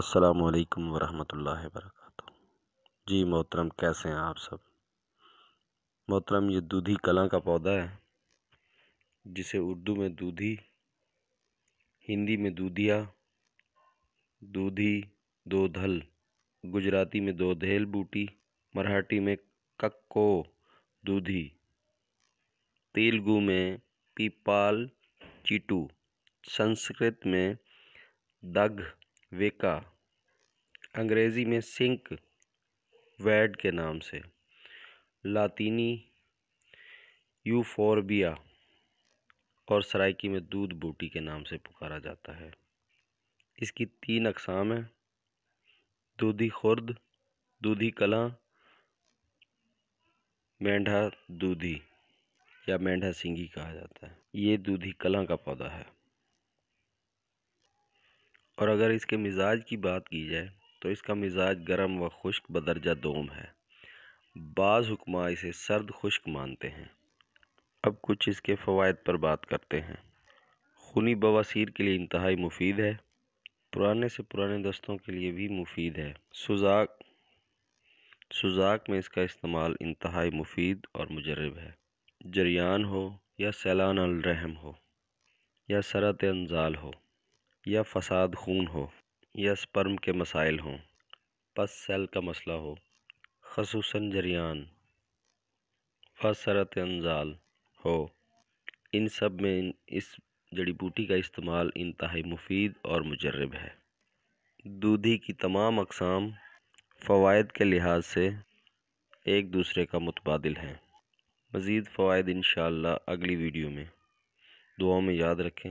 असलकम वरहमतुल्ला वरक जी मोहतरम कैसे हैं आप सब मोहतरम ये दूधी कला का पौधा है जिसे उर्दू में दूधी हिंदी में दूधिया दूधी दोधल गुजराती में दोधेल बूटी मराठी में कक्को दूधी तेलुगु में पीपाल चीटू संस्कृत में दग वेका अंग्रेज़ी में सिंक वैड के नाम से लातीनी यूफोरबिया और सराइकी में दूध बूटी के नाम से पुकारा जाता है इसकी तीन अकसाम हैं दूधी खुर्द दूधी कला मेंढा दूधी या मेंढा सिंगी कहा जाता है ये दूधी कला का पौधा है और अगर इसके मिजाज की बात की जाए तो इसका मिजाज गर्म व खुश्क बदरजा दोम है बाज़ हुक्मा इसे सर्द खुश्क मानते हैं अब कुछ इसके फ़वाद पर बात करते हैं खूनी बवासीर के लिए इंतहाई मुफीद है पुराने से पुराने दस्तों के लिए भी मुफीद है सुजाक सुजाक में इसका इस्तेमाल इंतहाई मुफीद और मुजरब है जरियान हो या सैलान अलरहम हो या सरत अनजाल हो या फसाद खून हो या स्पर्म के मसाइल हों पस सेल का मसला हो खसूस जरियान फसरत अनजाल हो इन सब में इस जड़ी बूटी का इस्तेमाल इंतहाई मुफीद और मुजरब है दूधी की तमाम अकसाम फ़वाद के लिहाज से एक दूसरे का मुतबाद हैं मज़ीद फ़वाद इन अगली वीडियो में दुआओं में याद रखें